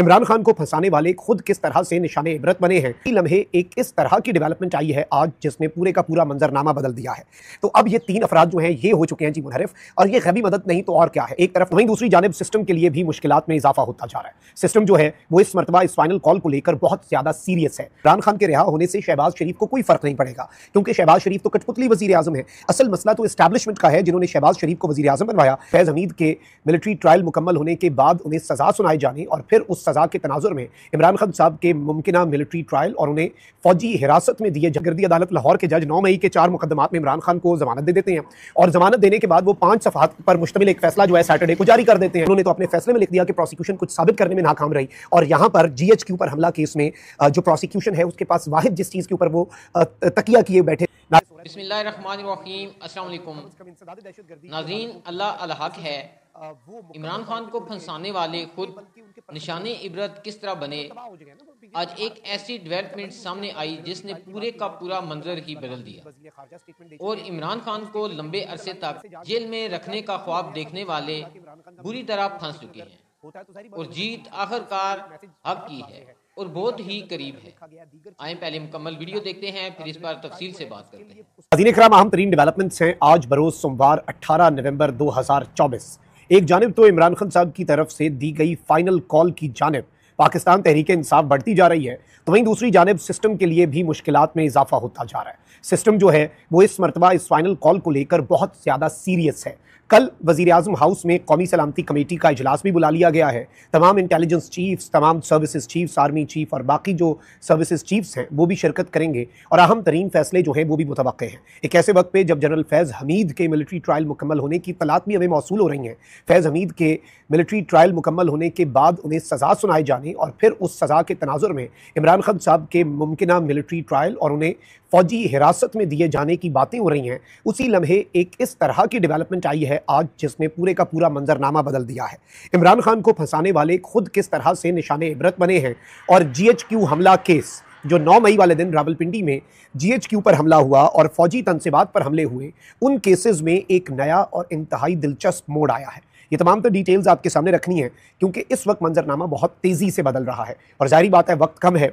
इमरान खान को फंसाने वाले खुद किस तरह से निशाने इबरत बने हैं लम्हे एक इस तरह की डेवलपमेंट आई है आज जिसने पूरे का पूरा मंजरनामा बदल दिया है तो अब ये तीन अफराद जो हैं ये हो चुके हैं जी मुनहरफ और ये गबी मदद नहीं तो और क्या है एक तरफ वहीं दूसरी जानब सिस्टम के लिए भी मुश्किल में इजाफा होता जा रहा है सिस्टम जो है वो इस मरतबा इस फाइनल कॉल को लेकर बहुत ज़्यादा सीरियस है इमरान खान के रिहा होने से शहबाज शरीफ को कोई फर्क नहीं पड़ेगा क्योंकि शहबाज शरीफ तो कठपुतली वजी अजम है असल मसला तो इस्टेब्लिशमेंट का है जिन्होंने शहबाज शरीफ को वजी अजम बनवाया फैज़ हमीद के मिलिट्री ट्रायल मुकम्मल होने के बाद उन्हें सजा सुनाए जाने और फिर उस सजा के तनाजुर में इमरान खान साहब के मुमकिन मिलिट्री ट्रायल और उन्हें फौजी हिरासत में दिए जगरदी अदालत लाहौर के जज नौ मई के चार मुकदमा में इमरान खान को जमानत दे देते हैं और जमानत देने के बाद वो पांच सफात पर मुश्तमिल एक फैसला जो है सैटरडे को जारी कर देते हैं उन्होंने तो अपने फैसले में लिख दिया कि प्रोसिक्यूशन कुछ साबित करने में नाकाम रही और यहाँ पर जी एच के ऊपर हमला केस में जो प्रोसिक्यूशन है उसके पास वाहिद जिस चीज़ के ऊपर वो तकिया किए बैठे नाजीन अल्लाह हक है इमरान खान को फंसाने वाले खुद निशाने इबरत किस तरह बने आज एक ऐसी डेवलपमेंट सामने आई जिसने पूरे का पूरा मंजर ही बदल दिया और इमरान खान को लंबे अरसे तक जेल में रखने का ख्वाब देखने वाले बुरी तरह फंस चुके हैं तो और जीत आखिरकार हक की है और बहुत ही करीब है आए पहले मुकम्मल वीडियो देखते हैं फिर इस बार तफसील से बात करते हैं अजीन कराम अहम तरीन डेवलपमेंट्स हैं आज बरोज सोमवार 18 नवंबर 2024 एक जानब तो इमरान खान साहब की तरफ से दी गई फाइनल कॉल की जानब पाकिस्तान तहरीक इंसाफ बढ़ती जा रही है तो वहीं दूसरी जानब सिस्टम के लिए भी मुश्किल में इजाफा होता जा रहा है सिस्टम जो है वो इस मरतबा इस फाइनल कॉल को लेकर बहुत ज़्यादा सीरियस है कल वजीर अजम हाउस में कौमी सलामती कमेटी का अजलास भी बुला लिया गया है तमाम इंटेलिजेंस चीफ्स तमाम सर्विसेज चीफ्स आर्मी चीफ और बाकी जो सर्विसेज चीफ्स हैं वो भी शिरकत करेंगे और अहम तरीन फैसले जो हैं वो भी मुतव हैं एक ऐसे वक्त पर जब जनरल फैज़ हमीद के मिलिट्री ट्रायल मुकम्मल होने की तलात भी हमें मौसू हो रही हैं फैज़ हमीद के मिलिट्री ट्रायल मुकम्मल होने के बाद उन्हें सज़ा सुनाए जाने और फिर उस सज़ा के तनाजुर में इमरान खान साहब के मुमकिन मिलिट्री ट्रायल और उन्हें फ़ौजी हिरासत में दिए जाने की बातें हो रही हैं उसी लम्हे एक इस तरह की डेवलपमेंट आई है है आज जिसने पूरे का पूरा मंजरनामा बदल दिया है इमरान खान को फंसाने वाले खुद किस तरह से निशाने इबरत बने हैं और जी हमला केस जो 9 मई वाले दिन रावलपिंडी में जीएचक्यू पर हमला हुआ और फौजी तनसिबात पर हमले हुए उन केसेस में एक नया और इंतहाई दिलचस्प मोड़ आया है ये तमाम तो डिटेल्स आपके सामने रखनी है क्योंकि इस वक्त मंजरनामा बहुत तेज़ी से बदल रहा है और जाहिर बात है वक्त कम है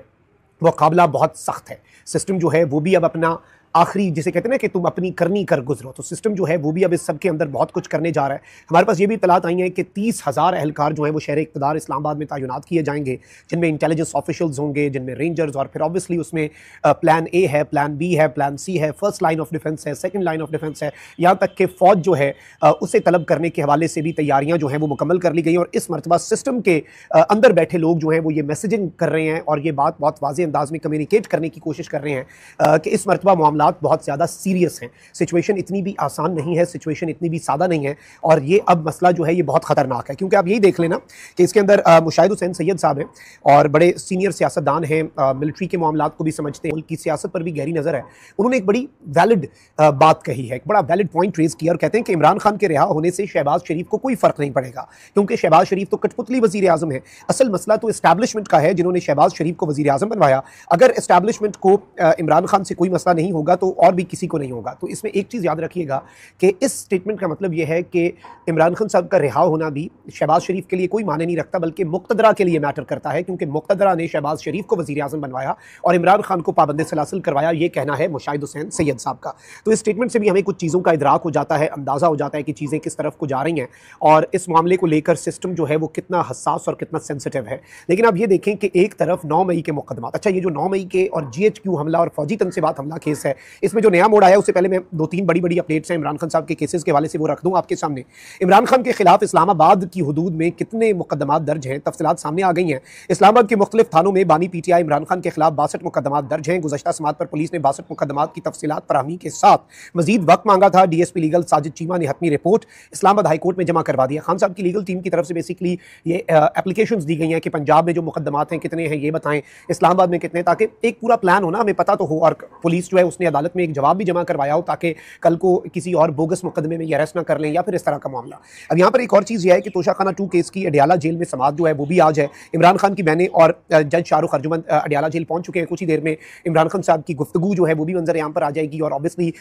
मुकाबला बहुत सख्त है सिस्टम जो है वो भी अब अपना आखिरी जिसे कहते हैं ना कि तुम अपनी करनी कर गुजरो तो सिस्टम जो है वो भी अब इस सब के अंदर बहुत कुछ करने जा रहा है हमारे पास ये भी इतलात आई है कि तीस हज़ार एहलकार जो हैं वो शहर इकतदार इस्लामाबाद में तैनात किए जाएंगे जिनमें इंटेलिजेंस ऑफिशल्स होंगे जिनमें रेंजर्स और फिर ऑब्वियसली उसमें प्लान ए है प्लान बी है प्लान सी है फर्स्ट लाइन ऑफ डिफेंस है सेकेंड लाइन ऑफ डिफेंस है यहाँ तक कि फ़ौज जो है उसे तलब करने के हवाले से भी तैयारियाँ जो हैं वो मुकम्मल कर ली गई और इस मरतबा सिस्टम के अंदर बैठे लोग जो हैं वो ये मैसेजिंग कर रहे हैं और ये बात बहुत वाजे अंदाज में कम्युनिकेट करने की कोशिश कर रहे हैं कि इस मरतबा मामला हालात बहुत ज़्यादा सीरियस हैं सिचुएशन इतनी भी आसान नहीं है सिचुएशन इतनी भी सादा नहीं है और ये अब मसला जो है ये बहुत ख़तरनाक है क्योंकि आप यही देख लेना कि इसके अंदर मुशाहिद हुसैन सैयद साहब हैं और बड़े सीनियर सियासतदान हैं मिलिट्री के मामला को भी समझते हैं उनकी सियासत पर भी गहरी नज़र है उन्होंने एक बड़ी वैलिड बात कही है एक बड़ा वैलिड पॉइंट रेज किया और कहते हैं कि इमरान खान के रिहा होने से शहबाज शरीफ को कोई फ़र्क नहीं पड़ेगा क्योंकि शहबाज शरीफ तो कठपुतली वजी अजम है असल मसला तो इस्टेब्लिशमेंट का है जिन्होंने शहबाज शरीफ को वजी अजम बनवाया अगर इस्टेब्लिशमेंट को इमरान खान से कोई मसला नहीं होगा होगा तो और भी किसी को नहीं होगा तो इसमें एक चीज़ याद रखिएगा कि इस स्टेटमेंट का मतलब यह है कि इमरान खान साहब का रिहा होना भी शहबाज शरीफ के लिए कोई माने नहीं रखता बल्कि मुक्तदरा के लिए मैटर करता है क्योंकि मुक्तदरा ने शहबाज शरीफ को वजी अजम बनवाया और इमरान खान को पाबंद सलासल करवाया ये कहना है मुशाहिद हुसैन सैयद साहब का तो इस स्टेटमेंट से भी हमें कुछ चीज़ों का इदराक हो जाता है अंदाज़ा हो जाता है कि चीज़ें किस तरफ को जा रही हैं और इस मामले को लेकर सिस्टम जो है वो कितना हसास और कितना सेंसिटिव है लेकिन आप ये देखें कि एक तरफ नौ मई के मुकदमा अच्छा ये जो नौ मई के और जी हमला और फौजी तनसीबात हमला केस है इसमें जो नया मोड आया उससे पहले मैं दो तीन बड़ी बड़ी अपडेट्स हैं इमरान खान साहब के केसेस के हवाले से वो रख दूँ आपके सामने इमरान खान के खिलाफ इस्लामाबाद की हदूद में कितने मुकदमा दर्ज हैं तफसलत सामने आ गई हैं इस्लामाबाद के मुख्तलिफ थानों में बानी P T I Imran Khan के खिलाफ बासठ मुकदमा दर्ज हैं गुजशत समात पर पुलिस ने बासठ मुकदमा की तफसीत फरहमी के साथ मजीद वक्त मांगा था D S P legal Sajid Cheema ने हतमी रिपोर्ट इस्लामाबाद हाईकोर्ट में जमा करवा दिया खान साहब की लीगल टीम की तरफ से बेसिकली ये एप्लीकेशन दी गई हैं कि पंजाब में जो मुकदमा हैं कितने हैं ये बताएं इस्लामाबाद में कितने ताकि एक पूरा प्लान होना हमें पता तो हो और पुलिस जो है उसने अदालत में एक जवाब भी जमा करवाया हो ताकि कल को किसी और बोगस मुकदमे में ये अरेस्ट ना कर लें या फिर इस तरह का मामला अब यहाँ पर एक और चीज़ यह है कि तोशाखाना टू केस की अडियाला जेल में समाज जो है वो भी आज है इमरान खान की बहनें और जज शाहरुख अर्जुमन अडियाला जेल पहुँच चुके हैं कुछ ही देर में इमरान खान साहब की गुफ्तु जो है वो भी मंजर यहाँ पर आ जाएगी और ऑब्वियसली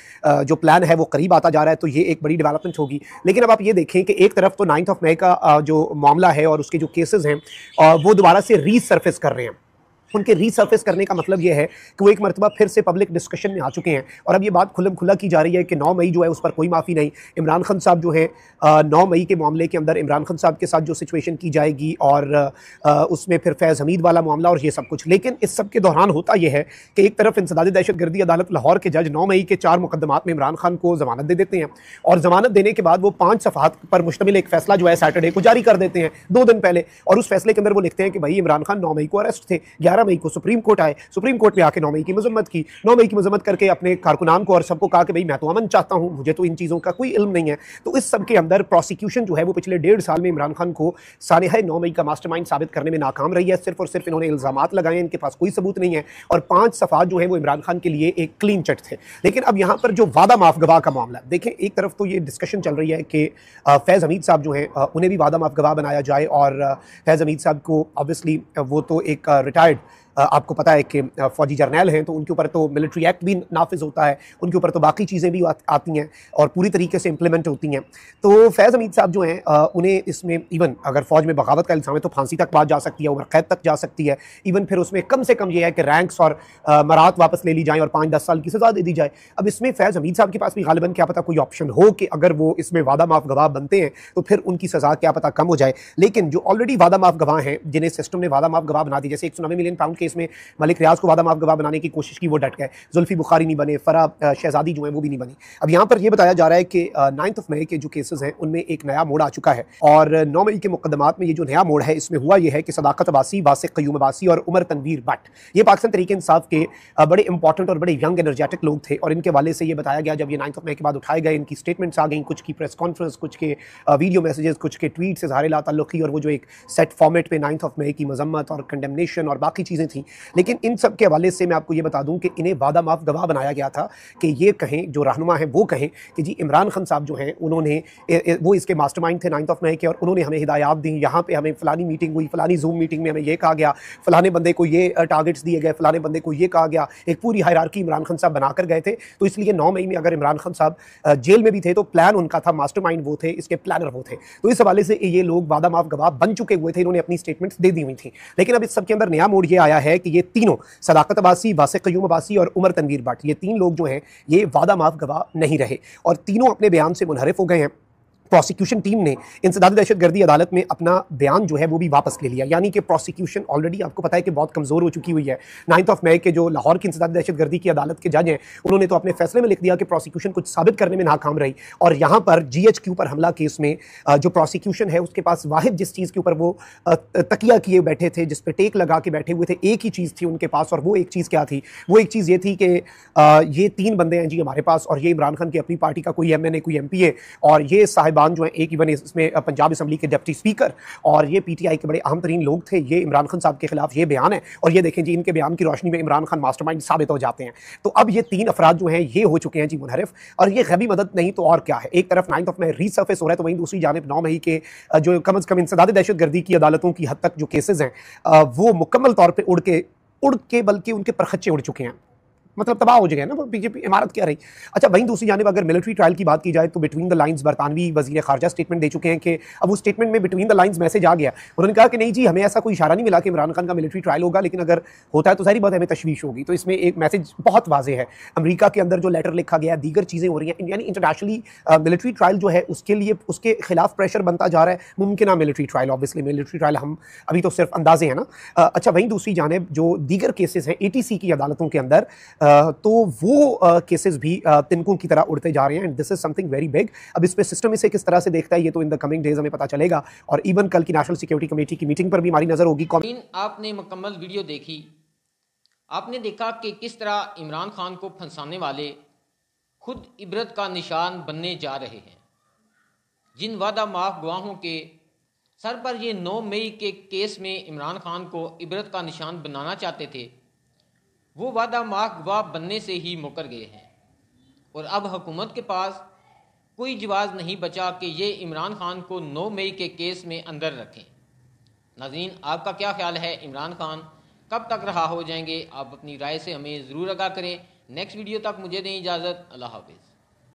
जो प्लान है वो करीब आता जा रहा है तो ये एक बड़ी डेवलपमेंट होगी लेकिन अब आप ये देखें कि एक तरफ तो नाइन्थ ऑफ मई का जो मामला है और उसके जो केसेज हैं वो दोबारा से रीसर्फेस कर रहे हैं उनके रीसर्फेस करने का मतलब यह है कि वो एक मरतबा फिर से पब्लिक डिस्कशन में आ चुके हैं और अब ये बात खुलम खुला की जा रही है कि नौ मई जो है उस पर कोई माफ़ी नहीं इमरान खान साहब जो है नौ मई के मामले के अंदर इमरान खान साहब के साथ जो सिचुएशन की जाएगी और उसमें फिर फैज़ हमीद वाला मामला और ये सब कुछ लेकिन इस सब के दौरान होता यह है कि एक तरफ इंसदाद दहशत गर्दी अदालत लाहौर के जज नौ मई के चार मुकदमात में इमरान खान को जमानत दे देते हैं और जमानत देने के बाद वो पाँच सफात पर मुश्तमिल एक फैसला जो है सैटरडे को जारी कर देते हैं दो दिन पहले और उस फैसले के अंदर वो लिखते हैं कि भाई इमरान खान नौ मई को अरेस्ट थे ग्यारह ग्यारह मई को सुप्रीम कोर्ट आए सुप्रीम कोर्ट ने आके नौ मई की मजम्मत की नौ मई की मजम्मत करके अपने कारकुनान को और सबको कहा कि भाई मैं तो अमन चाहता हूँ मुझे तो इन चीज़ों का कोई इल्म नहीं है तो इस सब के अंदर प्रोसिक्यूशन जो है वो पिछले डेढ़ साल में इमरान खान को सानह नौ मई का मास्टर साबित करने में नाकाम रही है सिर्फ और सिर्फ इन्होंने इल्ज़ाम लगाए इनके पास कोई सबूत नहीं है और पाँच सफात जो है वो इमरान खान के लिए एक क्लीन चट थे लेकिन अब यहाँ पर जो वादा माफ गवाह का मामला देखें एक तरफ तो ये डिस्कशन चल रही है कि फैज़ हमीद साहब जो हैं उन्हें भी वादा माफ गवाह बनाया जाए और फैज़ हमीद साहब को ऑब्वियसली वो तो एक रिटायर्ड आपको पता है कि फ़ौजी जर्नैल हैं तो उनके ऊपर तो मिलिट्री एक्ट भी नाफिज होता है उनके ऊपर तो बाकी चीज़ें भी आती हैं और पूरी तरीके से इम्प्लीमेंट होती हैं तो फैज़ हमीद साहब जो हैं उन्हें इसमें इवन अगर फ़ौज में बगावत का इल्ज़ाम है तो फांसी तक बात जा सकती है उम्र कैद तक जा सकती है इवन फिर उसमें कम से कम ये है कि रैंक्स और मरात वापस ले ली जाएँ और पाँच दस साल की सज़ा दे दी जाए अब इसमें फैज़ हमीद साहब के पास भी गालिबा क्या पता कोई ऑप्शन हो कि अगर वो इसमें वादा माफ़ गवाह बनते हैं तो फिर उनकी सज़ा क्या पता कम हो जाए लेकिन जो ऑलरेडी वादा माफ़ गवाह हैं जिन्हें सिस्टम ने वादा माफ़ गवाह बना दी जैसे एक मिलियन पाउंड केस में मलिक रियाज को वादा माफ गवाह बनाने की कोशिश की वो डट गए जुल्फी बुखारी नहीं बने फरा शहजादी जो है वो भी नहीं बनी अब यहाँ पर यह बताया जा रहा है कि नाइन्थ ऑफ मई के जो केसेज हैं उनमें एक नया मोड़ आ चुका है और नौ मई के मुकदमात में ये जो नया मोड़ है इसमें हुआ यह है कि सदाकत अबासी वासिक क्यूम अबासी और उमर तनवीर भट्ट ये पाकिस्तान तरीके इंसाफ के बड़े इंपॉर्टेंट और बड़े यंग एनर्जेटिक लोग थे और इनके वाले से ये बताया गया जब ये नाइन्थ ऑफ मई के बाद उठाए गए इनकी स्टेटमेंट्स आ गई कुछ की प्रेस कॉन्फ्रेंस कुछ के वीडियो मैसेजेस कुछ के ट्वीट से जहारे ला तल्लुकी और वो जो एक सेट फॉर्मेट पे नाइन्थ ऑफ मई की मजम्मत और कंडेमनेशन और बाकी चीज़ें थी लेकिन इन सब के हवाले से मैं आपको ये बता दूं कि इन्हें वादा माफ गवाह बनाया गया था कि ये कहें जो रहनुमा हैं वो कहें कि जी इमरान खान साहब जो हैं उन्होंने वो इसके मास्टरमाइंड थे नाइन्थ ऑफ मई के और उन्होंने हमें हिदायत दी यहाँ पे हमें फ़लानी मीटिंग हुई फ़लानी जूम मीटिंग में हमें यह कहा गया फ़लाने बंदे को ये टारगेट्स दिए गए फ़लाने बंदे को ये कहा गया एक पूरी हरारकी इमरान खान साहब बनाकर गए थे तो इसलिए नौ मई में अगर इमरान खान साहब जेल में भी थे तो प्लान उनका था मास्टर वो थे इसके प्लानर वो थे तो इस हवाले से ये लोग वादा माफ गवाह बन चुके हुए थे इन्होंने अपनी स्टेटमेंट्स दे दी हुई थी लेकिन अब इस सब के अंदर नया मोड़ ये आया है कि ये तीनों सदाकत अबासी वास क्यूम अबासी और उमर तनवीर भट्ट ये तीन लोग जो हैं ये वादा माफ गवाह नहीं रहे और तीनों अपने बयान से मुनहरफ हो गए हैं प्रोसिक्यूशन टीम ने इंसदाद दहशतगर्दी अदालत में अपना बयान जो है वो भी वापस ले लिया यानी कि प्रोसिक्यूशन ऑलरेडी आपको पता है कि बहुत कमज़ोर हो चुकी हुई है नाइन्थ ऑफ मई के जो लाहौर की इंसदाद दहशतगर्दी की अदालत के जज हैं उन्होंने तो अपने फैसले में लिख दिया कि प्रोसिक्यूशन कुछ साबित करने में नाकाम रही और यहाँ पर जी एच क्यू पर हमला केस में जो प्रोसिक्यूशन है उसके पास वाहिद जिस चीज़ के ऊपर वो तकिया किए बैठे थे जिस पर टेक लगा के बैठे हुए थे एक ही चीज़ थी उनके पास और वो एक चीज़ क्या थी वो एक चीज़ ये थी कि ये तीन बंदे हैं जी हमारे पास और ये इमरान खान की अपनी पार्टी का कोई एम कोई एम और ये साहिबा खान जो है एक इवन इसमें पंजाब असम्बली के डिप्टी स्पीकर और ये पी टी आई के बड़े अहम तरीन लोग थे ये इमरान खान साहब के खिलाफ ये बयान है और ये देखें जी इनके बयान की रोशनी में इमरान खान मास्टर माइंड साबित हो जाते हैं तो अब ये तीन अफराद जो हैं ये हो चुके हैं जी मुनहरफ और ये गबी मदद नहीं तो और क्या है एक तरफ नाइन्थ ऑफ मई रीसर्फेस हो रहा है तो वहीं दूसरी जानब नौ मई के जो कम अज़ कम इंसदाद दहशतगर्दी की अदालतों की हद तक जो केसेज हैं वो मुकम्मल तौर पर उड़ के उड़ के बल्कि उनके परखच्चे उड़ चुके हैं मतलब तबाह हो जाएगा ना बीजेपी इमारत क्या रही अच्छा वहीं दूसरी जानब अगर मिलिट्री ट्रायल की बात की जाए तो बिटवीन द लाइंस बरतानवी वजीर खारजा स्टेटमेंट दे चुके हैं कि अब उस स्टेटमेंट में बिटवीन द लाइंस मैसेज आ गया उन्होंने कहा कि नहीं जी हमें ऐसा कोई इशारा नहीं मिला कि इमरान खान का मिलिट्री ट्रायल होगा लेकिन अगर होता है तो सारी बात हमें तशवीश होगी तो इसमें एक मैसेज बहुत वाजे है अमरीका के अंदर जो लेटर लिखा गया दीगर चीज़ें हो रही हैं यानी इंटरनेशनली मिलिट्री ट्रायल जो है उसके लिए उसके खिलाफ प्रेशर बनता जा रहा है मुमकिन military trial obviously military trial हम अभी तो सिर्फ अंदाजे हैं ना अच्छा वहीं दूसरी जानब जो दीगर केसेज हैं ए की अदालतों के अंदर तो वो केसेस भी तिनकों की तरह उड़ते जा रहे हैं and this is something very big अब इस पर सिस्टम इसे किस तरह से देखता है ये तो इन द कमिंग डेज हमें पता चलेगा और इवन कल की नेशनल सिक्योरिटी कमेटी की मीटिंग पर भी हमारी नजर होगी आपने मुकम्मल वीडियो देखी आपने देखा कि किस तरह इमरान खान को फंसाने वाले खुद इबरत का निशान बनने जा रहे हैं जिन वादा माफ गवाहों के सर पर ये 9 मई के केस में इमरान खान को इबरत का निशान बनाना चाहते थे वो वादा माख गवाह बनने से ही मुकर गए हैं और अब हुकूमत के पास कोई जवाब नहीं बचा कि ये इमरान खान को 9 मई के केस में अंदर रखें नाजीन आपका क्या ख्याल है इमरान खान कब तक रहा हो जाएंगे आप अपनी राय से हमें ज़रूर आगा करें नेक्स्ट वीडियो तक मुझे दें इजाज़त अल्लाह हाफिज़